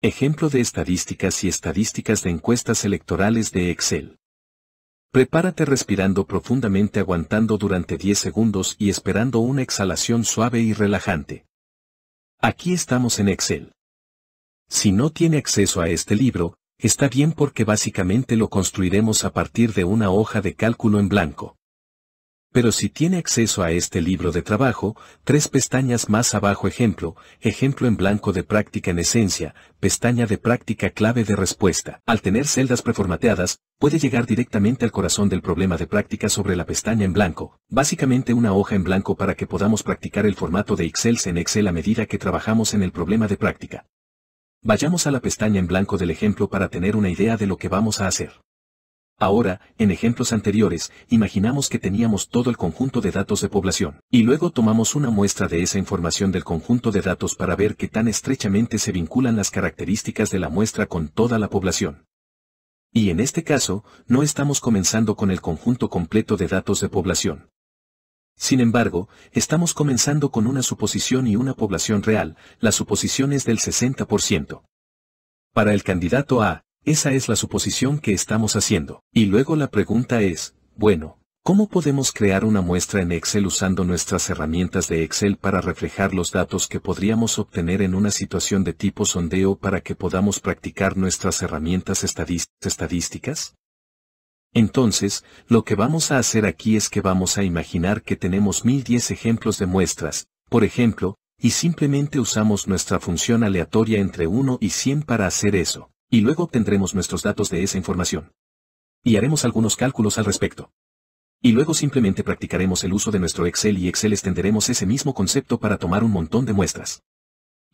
Ejemplo de estadísticas y estadísticas de encuestas electorales de Excel. Prepárate respirando profundamente aguantando durante 10 segundos y esperando una exhalación suave y relajante. Aquí estamos en Excel. Si no tiene acceso a este libro, está bien porque básicamente lo construiremos a partir de una hoja de cálculo en blanco. Pero si tiene acceso a este libro de trabajo, tres pestañas más abajo ejemplo, ejemplo en blanco de práctica en esencia, pestaña de práctica clave de respuesta. Al tener celdas preformateadas, puede llegar directamente al corazón del problema de práctica sobre la pestaña en blanco, básicamente una hoja en blanco para que podamos practicar el formato de Excel en Excel a medida que trabajamos en el problema de práctica. Vayamos a la pestaña en blanco del ejemplo para tener una idea de lo que vamos a hacer. Ahora, en ejemplos anteriores, imaginamos que teníamos todo el conjunto de datos de población, y luego tomamos una muestra de esa información del conjunto de datos para ver qué tan estrechamente se vinculan las características de la muestra con toda la población. Y en este caso, no estamos comenzando con el conjunto completo de datos de población. Sin embargo, estamos comenzando con una suposición y una población real, la suposición es del 60%. Para el candidato A, esa es la suposición que estamos haciendo. Y luego la pregunta es, bueno, ¿cómo podemos crear una muestra en Excel usando nuestras herramientas de Excel para reflejar los datos que podríamos obtener en una situación de tipo sondeo para que podamos practicar nuestras herramientas estadísticas? Entonces, lo que vamos a hacer aquí es que vamos a imaginar que tenemos 1010 ejemplos de muestras, por ejemplo, y simplemente usamos nuestra función aleatoria entre 1 y 100 para hacer eso. Y luego obtendremos nuestros datos de esa información. Y haremos algunos cálculos al respecto. Y luego simplemente practicaremos el uso de nuestro Excel y Excel extenderemos ese mismo concepto para tomar un montón de muestras.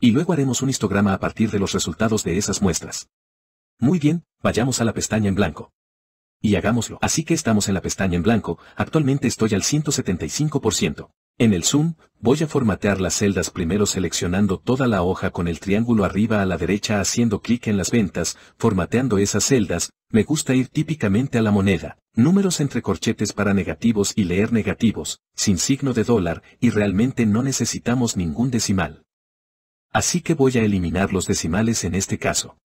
Y luego haremos un histograma a partir de los resultados de esas muestras. Muy bien, vayamos a la pestaña en blanco. Y hagámoslo. Así que estamos en la pestaña en blanco, actualmente estoy al 175%. En el zoom, Voy a formatear las celdas primero seleccionando toda la hoja con el triángulo arriba a la derecha haciendo clic en las ventas, formateando esas celdas, me gusta ir típicamente a la moneda, números entre corchetes para negativos y leer negativos, sin signo de dólar, y realmente no necesitamos ningún decimal. Así que voy a eliminar los decimales en este caso.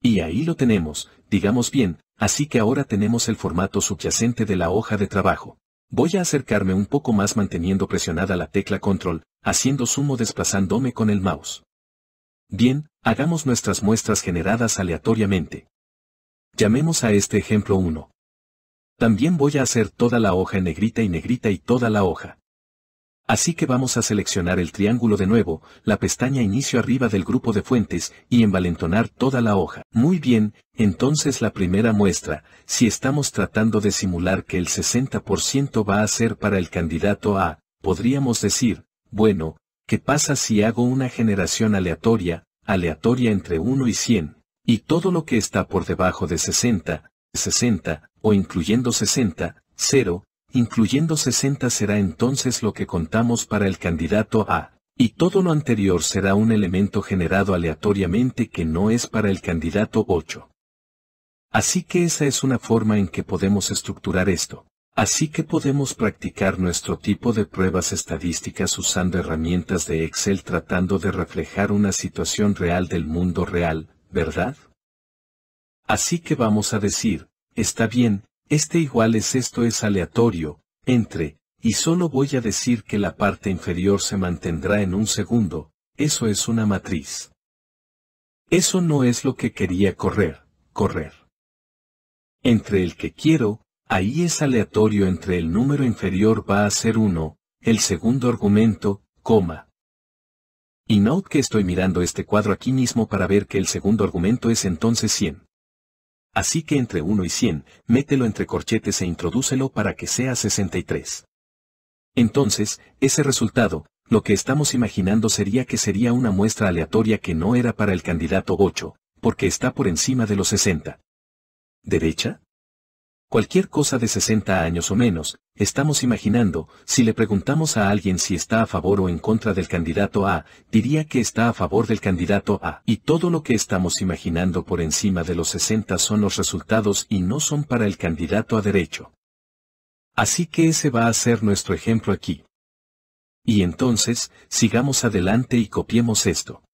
Y ahí lo tenemos, digamos bien, así que ahora tenemos el formato subyacente de la hoja de trabajo. Voy a acercarme un poco más manteniendo presionada la tecla control, haciendo sumo desplazándome con el mouse. Bien, hagamos nuestras muestras generadas aleatoriamente. Llamemos a este ejemplo 1. También voy a hacer toda la hoja negrita y negrita y toda la hoja. Así que vamos a seleccionar el triángulo de nuevo, la pestaña inicio arriba del grupo de fuentes y envalentonar toda la hoja. Muy bien, entonces la primera muestra, si estamos tratando de simular que el 60% va a ser para el candidato A, podríamos decir, bueno, ¿qué pasa si hago una generación aleatoria, aleatoria entre 1 y 100, y todo lo que está por debajo de 60, 60, o incluyendo 60, 0, incluyendo 60 será entonces lo que contamos para el candidato A, y todo lo anterior será un elemento generado aleatoriamente que no es para el candidato 8. Así que esa es una forma en que podemos estructurar esto. Así que podemos practicar nuestro tipo de pruebas estadísticas usando herramientas de Excel tratando de reflejar una situación real del mundo real, ¿verdad? Así que vamos a decir, está bien, este igual es esto es aleatorio, entre, y solo voy a decir que la parte inferior se mantendrá en un segundo, eso es una matriz. Eso no es lo que quería correr, correr. Entre el que quiero, ahí es aleatorio entre el número inferior va a ser 1, el segundo argumento, coma. Y note que estoy mirando este cuadro aquí mismo para ver que el segundo argumento es entonces 100. Así que entre 1 y 100, mételo entre corchetes e introdúcelo para que sea 63. Entonces, ese resultado, lo que estamos imaginando sería que sería una muestra aleatoria que no era para el candidato 8, porque está por encima de los 60. ¿Derecha? Cualquier cosa de 60 años o menos, estamos imaginando, si le preguntamos a alguien si está a favor o en contra del candidato A, diría que está a favor del candidato A. Y todo lo que estamos imaginando por encima de los 60 son los resultados y no son para el candidato a derecho. Así que ese va a ser nuestro ejemplo aquí. Y entonces, sigamos adelante y copiemos esto.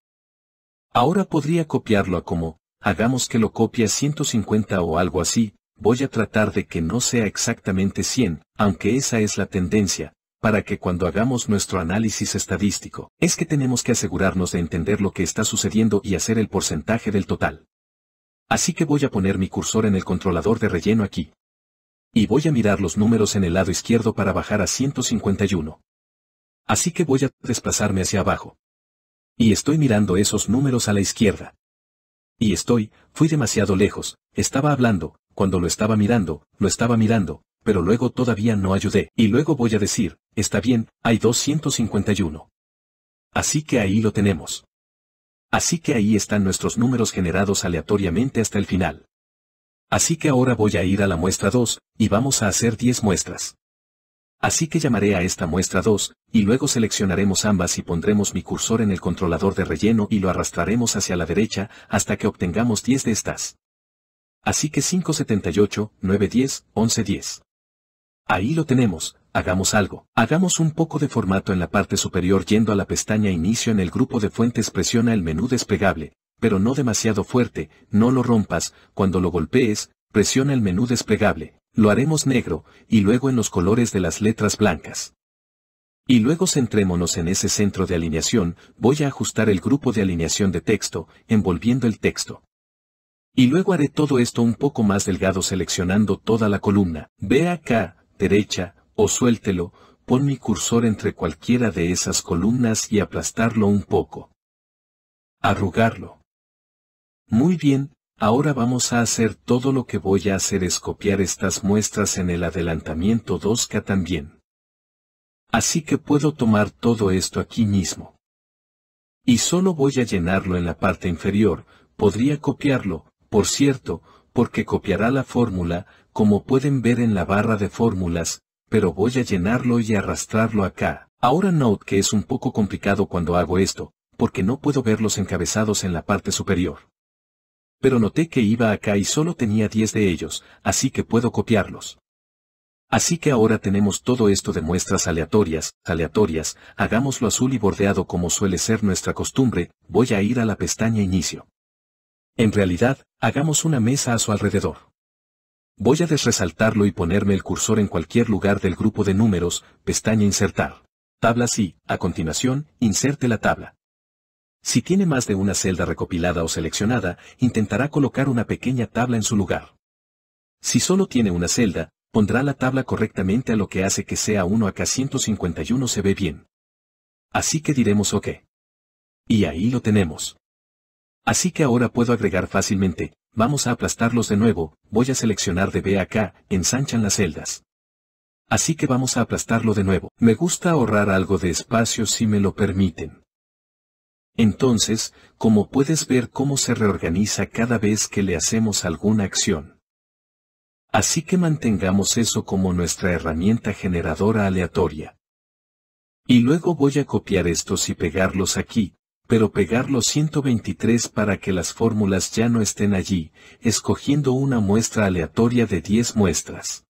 Ahora podría copiarlo a como, hagamos que lo copie 150 o algo así, voy a tratar de que no sea exactamente 100, aunque esa es la tendencia, para que cuando hagamos nuestro análisis estadístico, es que tenemos que asegurarnos de entender lo que está sucediendo y hacer el porcentaje del total. Así que voy a poner mi cursor en el controlador de relleno aquí. Y voy a mirar los números en el lado izquierdo para bajar a 151. Así que voy a desplazarme hacia abajo. Y estoy mirando esos números a la izquierda. Y estoy, fui demasiado lejos, estaba hablando, cuando lo estaba mirando, lo estaba mirando, pero luego todavía no ayudé, y luego voy a decir, está bien, hay 251. Así que ahí lo tenemos. Así que ahí están nuestros números generados aleatoriamente hasta el final. Así que ahora voy a ir a la muestra 2, y vamos a hacer 10 muestras. Así que llamaré a esta muestra 2, y luego seleccionaremos ambas y pondremos mi cursor en el controlador de relleno y lo arrastraremos hacia la derecha hasta que obtengamos 10 de estas. Así que 578, 910, 1110. Ahí lo tenemos, hagamos algo. Hagamos un poco de formato en la parte superior yendo a la pestaña Inicio en el grupo de fuentes presiona el menú desplegable, pero no demasiado fuerte, no lo rompas, cuando lo golpees, presiona el menú desplegable lo haremos negro, y luego en los colores de las letras blancas. Y luego centrémonos en ese centro de alineación, voy a ajustar el grupo de alineación de texto, envolviendo el texto. Y luego haré todo esto un poco más delgado seleccionando toda la columna. Ve acá, derecha, o suéltelo, pon mi cursor entre cualquiera de esas columnas y aplastarlo un poco. Arrugarlo. Muy bien, Ahora vamos a hacer todo lo que voy a hacer es copiar estas muestras en el adelantamiento 2K también. Así que puedo tomar todo esto aquí mismo. Y solo voy a llenarlo en la parte inferior, podría copiarlo, por cierto, porque copiará la fórmula, como pueden ver en la barra de fórmulas, pero voy a llenarlo y arrastrarlo acá. Ahora note que es un poco complicado cuando hago esto, porque no puedo ver los encabezados en la parte superior pero noté que iba acá y solo tenía 10 de ellos, así que puedo copiarlos. Así que ahora tenemos todo esto de muestras aleatorias, aleatorias, hagámoslo azul y bordeado como suele ser nuestra costumbre, voy a ir a la pestaña inicio. En realidad, hagamos una mesa a su alrededor. Voy a desresaltarlo y ponerme el cursor en cualquier lugar del grupo de números, pestaña insertar. Tablas y, a continuación, inserte la tabla. Si tiene más de una celda recopilada o seleccionada, intentará colocar una pequeña tabla en su lugar. Si solo tiene una celda, pondrá la tabla correctamente a lo que hace que sea 1 a K151 se ve bien. Así que diremos OK. Y ahí lo tenemos. Así que ahora puedo agregar fácilmente, vamos a aplastarlos de nuevo, voy a seleccionar de B a K, ensanchan las celdas. Así que vamos a aplastarlo de nuevo. Me gusta ahorrar algo de espacio si me lo permiten. Entonces, como puedes ver cómo se reorganiza cada vez que le hacemos alguna acción. Así que mantengamos eso como nuestra herramienta generadora aleatoria. Y luego voy a copiar estos y pegarlos aquí, pero pegar los 123 para que las fórmulas ya no estén allí, escogiendo una muestra aleatoria de 10 muestras.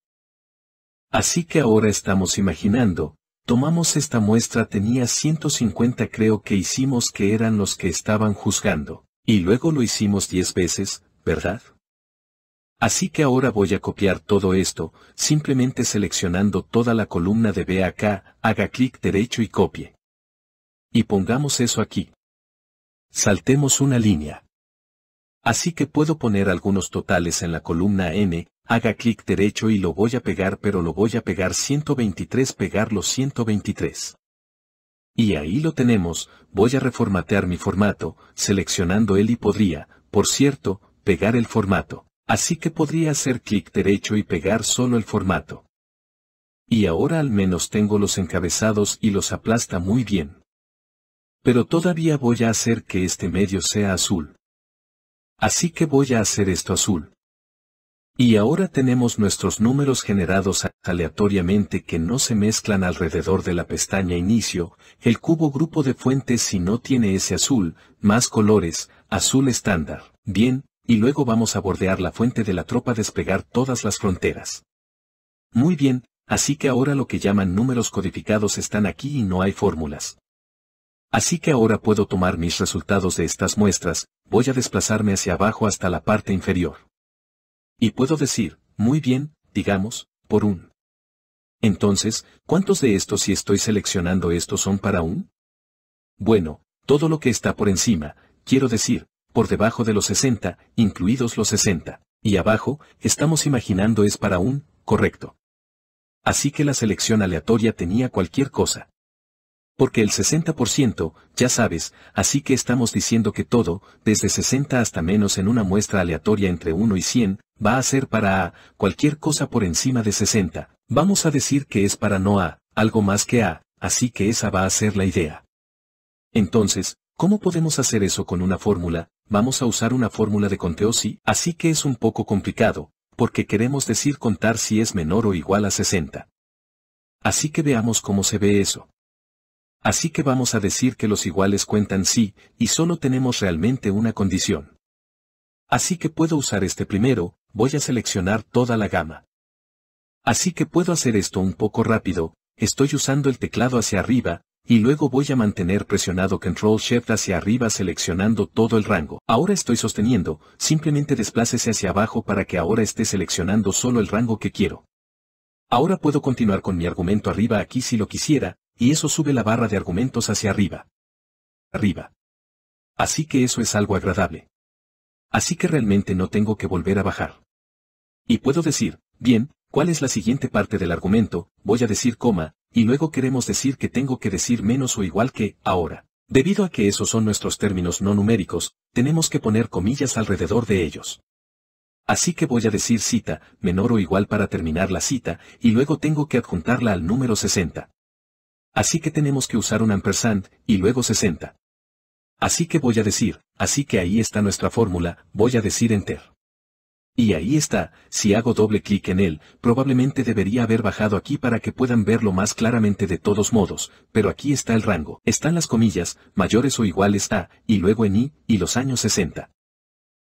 Así que ahora estamos imaginando, Tomamos esta muestra tenía 150 creo que hicimos que eran los que estaban juzgando, y luego lo hicimos 10 veces, ¿verdad? Así que ahora voy a copiar todo esto, simplemente seleccionando toda la columna de B acá, haga clic derecho y copie. Y pongamos eso aquí. Saltemos una línea. Así que puedo poner algunos totales en la columna N, haga clic derecho y lo voy a pegar pero lo voy a pegar 123 pegar los 123. Y ahí lo tenemos, voy a reformatear mi formato, seleccionando él y podría, por cierto, pegar el formato. Así que podría hacer clic derecho y pegar solo el formato. Y ahora al menos tengo los encabezados y los aplasta muy bien. Pero todavía voy a hacer que este medio sea azul. Así que voy a hacer esto azul. Y ahora tenemos nuestros números generados aleatoriamente que no se mezclan alrededor de la pestaña Inicio, el cubo grupo de fuentes si no tiene ese azul, más colores, azul estándar. Bien, y luego vamos a bordear la fuente de la tropa despegar todas las fronteras. Muy bien, así que ahora lo que llaman números codificados están aquí y no hay fórmulas. Así que ahora puedo tomar mis resultados de estas muestras, voy a desplazarme hacia abajo hasta la parte inferior. Y puedo decir, muy bien, digamos, por un. Entonces, ¿cuántos de estos si estoy seleccionando estos son para un? Bueno, todo lo que está por encima, quiero decir, por debajo de los 60, incluidos los 60, y abajo, estamos imaginando es para un, correcto. Así que la selección aleatoria tenía cualquier cosa. Porque el 60%, ya sabes, así que estamos diciendo que todo, desde 60 hasta menos en una muestra aleatoria entre 1 y 100, va a ser para A, cualquier cosa por encima de 60, vamos a decir que es para no A, algo más que A, así que esa va a ser la idea. Entonces, ¿cómo podemos hacer eso con una fórmula? Vamos a usar una fórmula de conteo si, así que es un poco complicado, porque queremos decir contar si es menor o igual a 60. Así que veamos cómo se ve eso. Así que vamos a decir que los iguales cuentan sí, y solo tenemos realmente una condición. Así que puedo usar este primero, voy a seleccionar toda la gama. Así que puedo hacer esto un poco rápido, estoy usando el teclado hacia arriba, y luego voy a mantener presionado Control Shift hacia arriba seleccionando todo el rango. Ahora estoy sosteniendo, simplemente desplácese hacia abajo para que ahora esté seleccionando solo el rango que quiero. Ahora puedo continuar con mi argumento arriba aquí si lo quisiera, y eso sube la barra de argumentos hacia arriba. Arriba. Así que eso es algo agradable. Así que realmente no tengo que volver a bajar. Y puedo decir, bien, ¿cuál es la siguiente parte del argumento? Voy a decir coma, y luego queremos decir que tengo que decir menos o igual que, ahora. Debido a que esos son nuestros términos no numéricos, tenemos que poner comillas alrededor de ellos. Así que voy a decir cita, menor o igual para terminar la cita, y luego tengo que adjuntarla al número 60. Así que tenemos que usar un ampersand, y luego 60. Así que voy a decir, así que ahí está nuestra fórmula, voy a decir enter. Y ahí está, si hago doble clic en él, probablemente debería haber bajado aquí para que puedan verlo más claramente de todos modos, pero aquí está el rango. Están las comillas, mayores o iguales a, y luego en i, y los años 60.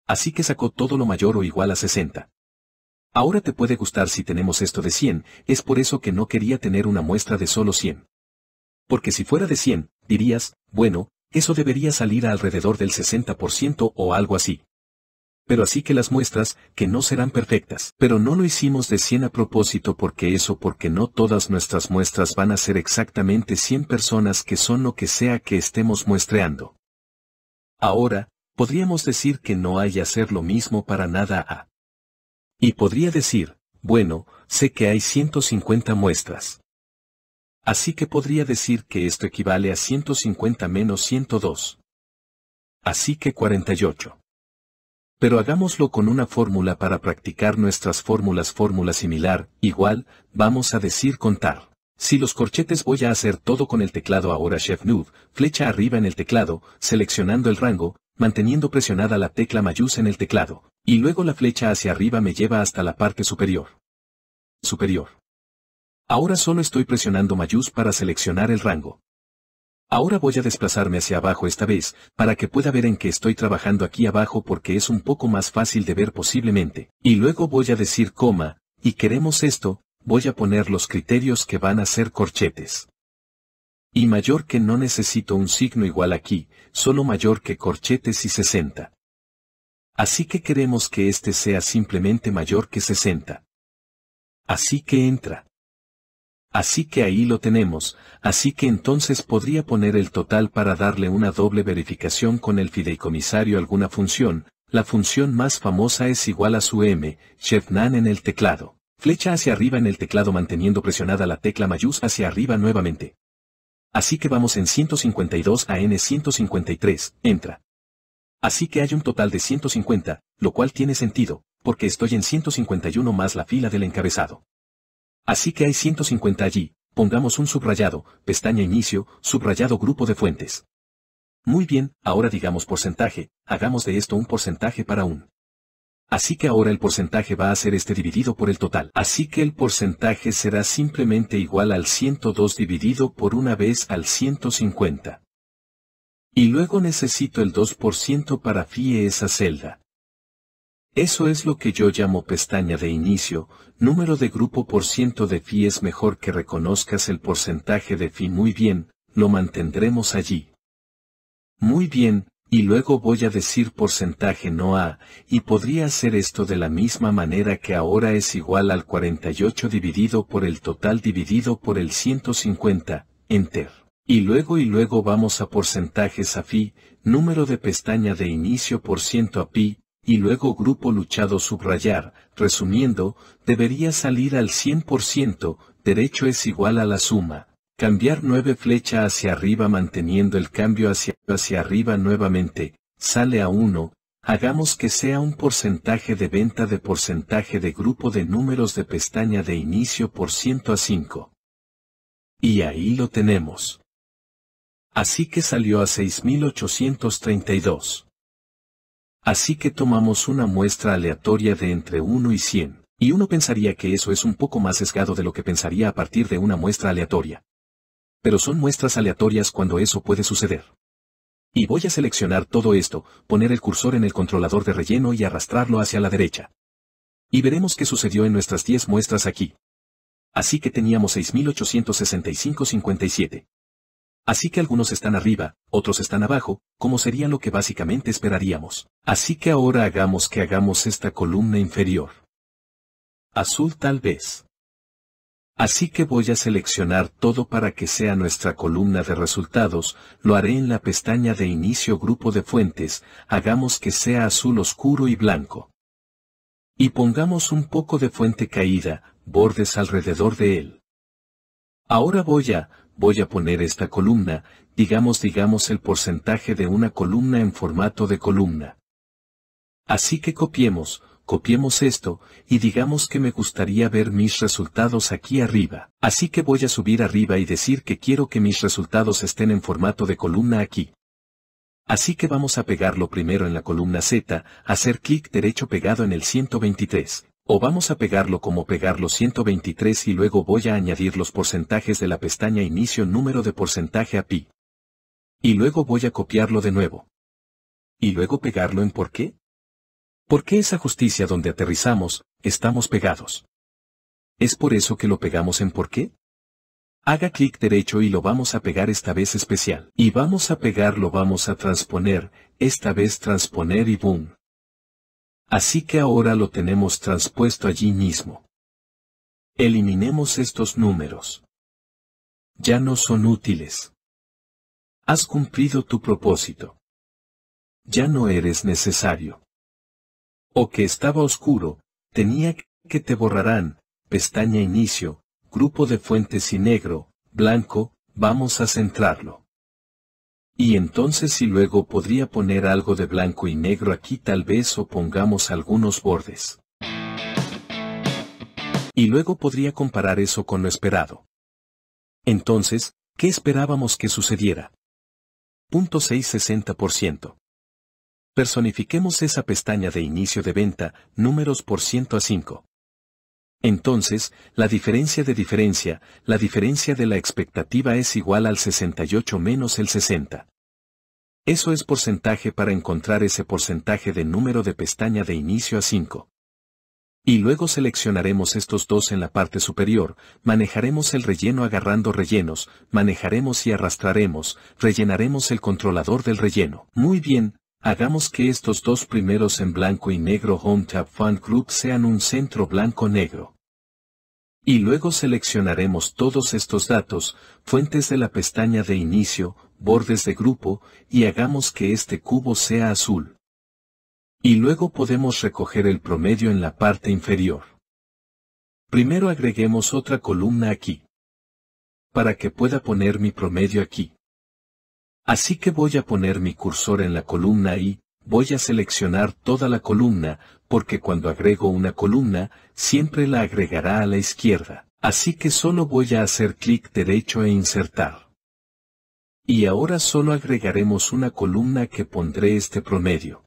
Así que sacó todo lo mayor o igual a 60. Ahora te puede gustar si tenemos esto de 100, es por eso que no quería tener una muestra de solo 100. Porque si fuera de 100, dirías, bueno, eso debería salir alrededor del 60% o algo así pero así que las muestras, que no serán perfectas. Pero no lo hicimos de 100 a propósito porque eso porque no todas nuestras muestras van a ser exactamente 100 personas que son lo que sea que estemos muestreando. Ahora, podríamos decir que no hay hacer lo mismo para nada a. Y podría decir, bueno, sé que hay 150 muestras. Así que podría decir que esto equivale a 150 menos 102. Así que 48. Pero hagámoslo con una fórmula para practicar nuestras fórmulas fórmula similar, igual, vamos a decir contar. Si los corchetes voy a hacer todo con el teclado ahora Chef Nude, flecha arriba en el teclado, seleccionando el rango, manteniendo presionada la tecla mayús en el teclado, y luego la flecha hacia arriba me lleva hasta la parte superior. Superior. Ahora solo estoy presionando mayús para seleccionar el rango. Ahora voy a desplazarme hacia abajo esta vez, para que pueda ver en qué estoy trabajando aquí abajo porque es un poco más fácil de ver posiblemente. Y luego voy a decir coma, y queremos esto, voy a poner los criterios que van a ser corchetes. Y mayor que no necesito un signo igual aquí, solo mayor que corchetes y 60. Así que queremos que este sea simplemente mayor que 60. Así que entra. Así que ahí lo tenemos, así que entonces podría poner el total para darle una doble verificación con el fideicomisario alguna función, la función más famosa es igual a su M, Chefnan en el teclado. Flecha hacia arriba en el teclado manteniendo presionada la tecla mayús hacia arriba nuevamente. Así que vamos en 152 a N153, entra. Así que hay un total de 150, lo cual tiene sentido, porque estoy en 151 más la fila del encabezado. Así que hay 150 allí, pongamos un subrayado, pestaña inicio, subrayado grupo de fuentes. Muy bien, ahora digamos porcentaje, hagamos de esto un porcentaje para un. Así que ahora el porcentaje va a ser este dividido por el total. Así que el porcentaje será simplemente igual al 102 dividido por una vez al 150. Y luego necesito el 2% para fíe esa celda. Eso es lo que yo llamo pestaña de inicio, número de grupo por ciento de fi es mejor que reconozcas el porcentaje de fi. muy bien, lo mantendremos allí. Muy bien, y luego voy a decir porcentaje no A, y podría hacer esto de la misma manera que ahora es igual al 48 dividido por el total dividido por el 150, enter. Y luego y luego vamos a porcentajes a fi, número de pestaña de inicio por ciento a pi, y luego grupo luchado subrayar, resumiendo, debería salir al 100%, derecho es igual a la suma. Cambiar 9 flecha hacia arriba manteniendo el cambio hacia, hacia arriba nuevamente, sale a 1, hagamos que sea un porcentaje de venta de porcentaje de grupo de números de pestaña de inicio por ciento a 5. Y ahí lo tenemos. Así que salió a 6832. Así que tomamos una muestra aleatoria de entre 1 y 100, y uno pensaría que eso es un poco más sesgado de lo que pensaría a partir de una muestra aleatoria. Pero son muestras aleatorias cuando eso puede suceder. Y voy a seleccionar todo esto, poner el cursor en el controlador de relleno y arrastrarlo hacia la derecha. Y veremos qué sucedió en nuestras 10 muestras aquí. Así que teníamos 6865 Así que algunos están arriba, otros están abajo, como sería lo que básicamente esperaríamos. Así que ahora hagamos que hagamos esta columna inferior. Azul tal vez. Así que voy a seleccionar todo para que sea nuestra columna de resultados, lo haré en la pestaña de inicio grupo de fuentes, hagamos que sea azul oscuro y blanco. Y pongamos un poco de fuente caída, bordes alrededor de él. Ahora voy a, voy a poner esta columna, digamos digamos el porcentaje de una columna en formato de columna. Así que copiemos, copiemos esto, y digamos que me gustaría ver mis resultados aquí arriba. Así que voy a subir arriba y decir que quiero que mis resultados estén en formato de columna aquí. Así que vamos a pegarlo primero en la columna Z, hacer clic derecho pegado en el 123. O vamos a pegarlo como pegarlo 123 y luego voy a añadir los porcentajes de la pestaña inicio número de porcentaje a pi. Y luego voy a copiarlo de nuevo. Y luego pegarlo en por qué. Porque esa justicia donde aterrizamos, estamos pegados. ¿Es por eso que lo pegamos en por qué? Haga clic derecho y lo vamos a pegar esta vez especial. Y vamos a pegarlo, vamos a transponer, esta vez transponer y boom. Así que ahora lo tenemos transpuesto allí mismo. Eliminemos estos números. Ya no son útiles. Has cumplido tu propósito. Ya no eres necesario. O que estaba oscuro, tenía que te borrarán, pestaña inicio, grupo de fuentes y negro, blanco, vamos a centrarlo. Y entonces si luego podría poner algo de blanco y negro aquí tal vez o pongamos algunos bordes. Y luego podría comparar eso con lo esperado. Entonces, ¿qué esperábamos que sucediera? .660%. Personifiquemos esa pestaña de inicio de venta, números por ciento a 5. Entonces, la diferencia de diferencia, la diferencia de la expectativa es igual al 68 menos el 60. Eso es porcentaje para encontrar ese porcentaje de número de pestaña de inicio a 5. Y luego seleccionaremos estos dos en la parte superior, manejaremos el relleno agarrando rellenos, manejaremos y arrastraremos, rellenaremos el controlador del relleno. Muy bien, Hagamos que estos dos primeros en blanco y negro Home Tab Fan sean un centro blanco-negro. Y luego seleccionaremos todos estos datos, fuentes de la pestaña de inicio, bordes de grupo, y hagamos que este cubo sea azul. Y luego podemos recoger el promedio en la parte inferior. Primero agreguemos otra columna aquí. Para que pueda poner mi promedio aquí. Así que voy a poner mi cursor en la columna y, voy a seleccionar toda la columna, porque cuando agrego una columna, siempre la agregará a la izquierda. Así que solo voy a hacer clic derecho e insertar. Y ahora solo agregaremos una columna que pondré este promedio.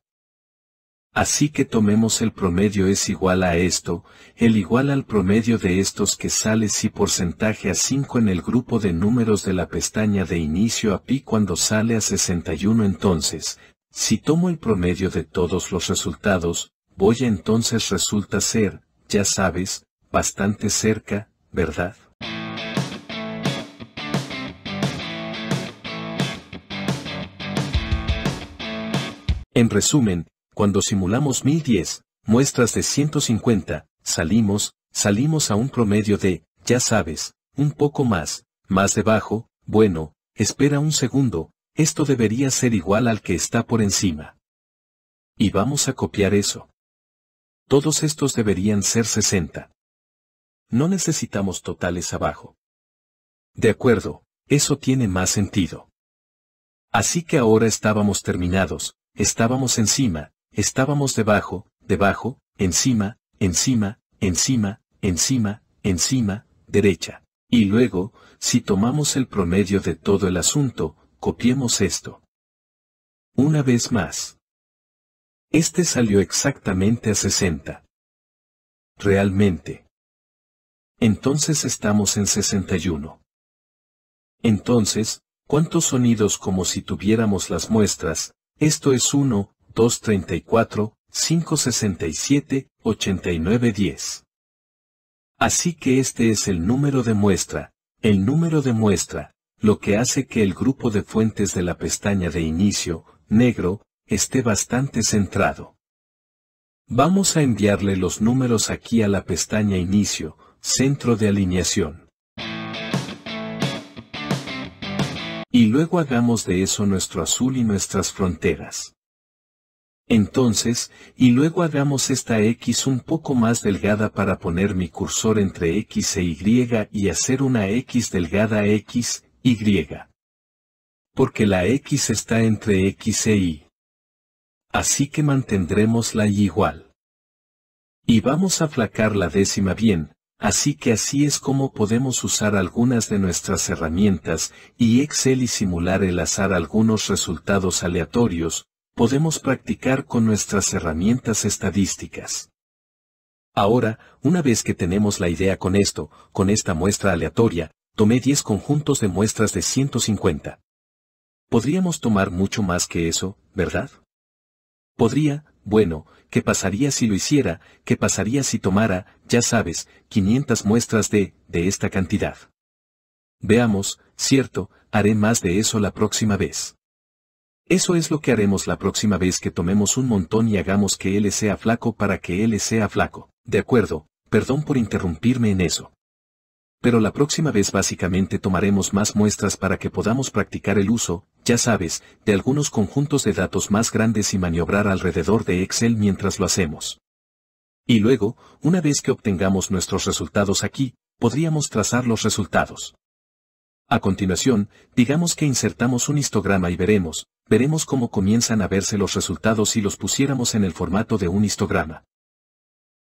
Así que tomemos el promedio es igual a esto, el igual al promedio de estos que sale si porcentaje a 5 en el grupo de números de la pestaña de inicio a pi cuando sale a 61 entonces, si tomo el promedio de todos los resultados, voy a entonces resulta ser, ya sabes, bastante cerca, ¿verdad? En resumen, cuando simulamos 1010, muestras de 150, salimos, salimos a un promedio de, ya sabes, un poco más, más debajo, bueno, espera un segundo, esto debería ser igual al que está por encima. Y vamos a copiar eso. Todos estos deberían ser 60. No necesitamos totales abajo. De acuerdo, eso tiene más sentido. Así que ahora estábamos terminados, estábamos encima, Estábamos debajo, debajo, encima, encima, encima, encima, encima, derecha. Y luego, si tomamos el promedio de todo el asunto, copiemos esto. Una vez más. Este salió exactamente a 60. Realmente. Entonces estamos en 61. Entonces, ¿cuántos sonidos como si tuviéramos las muestras? Esto es 1, 234, 567, 8910. Así que este es el número de muestra, el número de muestra, lo que hace que el grupo de fuentes de la pestaña de inicio, negro, esté bastante centrado. Vamos a enviarle los números aquí a la pestaña inicio, centro de alineación. Y luego hagamos de eso nuestro azul y nuestras fronteras. Entonces, y luego hagamos esta X un poco más delgada para poner mi cursor entre X e Y y hacer una X delgada X, Y. Porque la X está entre X e Y. Así que mantendremos la Y igual. Y vamos a flacar la décima bien, así que así es como podemos usar algunas de nuestras herramientas y Excel y simular el azar algunos resultados aleatorios, podemos practicar con nuestras herramientas estadísticas. Ahora, una vez que tenemos la idea con esto, con esta muestra aleatoria, tomé 10 conjuntos de muestras de 150. Podríamos tomar mucho más que eso, ¿verdad? Podría, bueno, ¿qué pasaría si lo hiciera? ¿Qué pasaría si tomara, ya sabes, 500 muestras de, de esta cantidad? Veamos, cierto, haré más de eso la próxima vez. Eso es lo que haremos la próxima vez que tomemos un montón y hagamos que él sea flaco para que él sea flaco. De acuerdo, perdón por interrumpirme en eso. Pero la próxima vez básicamente tomaremos más muestras para que podamos practicar el uso, ya sabes, de algunos conjuntos de datos más grandes y maniobrar alrededor de Excel mientras lo hacemos. Y luego, una vez que obtengamos nuestros resultados aquí, podríamos trazar los resultados. A continuación, digamos que insertamos un histograma y veremos, veremos cómo comienzan a verse los resultados si los pusiéramos en el formato de un histograma.